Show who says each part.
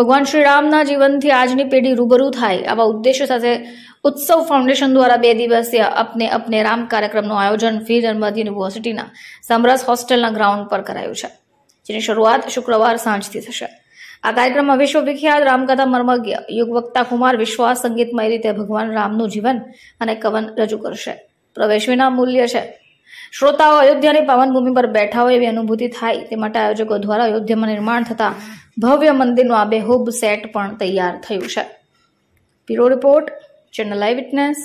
Speaker 1: ભગવાન શ્રી રામના જીવનથી આજની પેઢી રૂબરૂ થાય આવા ઉદ્દેશ્ય સાથે ઉત્સવ ફાઉન્ડેશન દ્વારા બે દિવસીય અપને અપને રામ કાર્યક્રમનું આયોજન ફી નર્મદ યુનિવર્સિટીના સમરસ હોસ્ટેલના ગ્રાઉન્ડ પર કરાયું છે જેની શરૂઆત શુક્રવાર સાંજથી થશે આ કાર્યક્રમમાં વિશ્વવિખ્યાત રામકથા મર્મજ્ઞ યુગવક્તા કુમાર વિશ્વાસ સંગીતમય રીતે ભગવાન રામનું જીવન અને કવન રજૂ કરશે પ્રવેશ વિના મૂલ્ય છે શ્રોતાઓ અયોધ્યાની પાવન ભૂમિ પર બેઠા હોય એવી અનુભૂતિ થાય તે માટે આયોજકો દ્વારા અયોધ્યામાં નિર્માણ થતા ભવ્ય મંદિરનું આ આબેહૂબ સેટ પણ તૈયાર થયું છે પીરો રિપોર્ટ ચેનલ આઈ વિટનેસ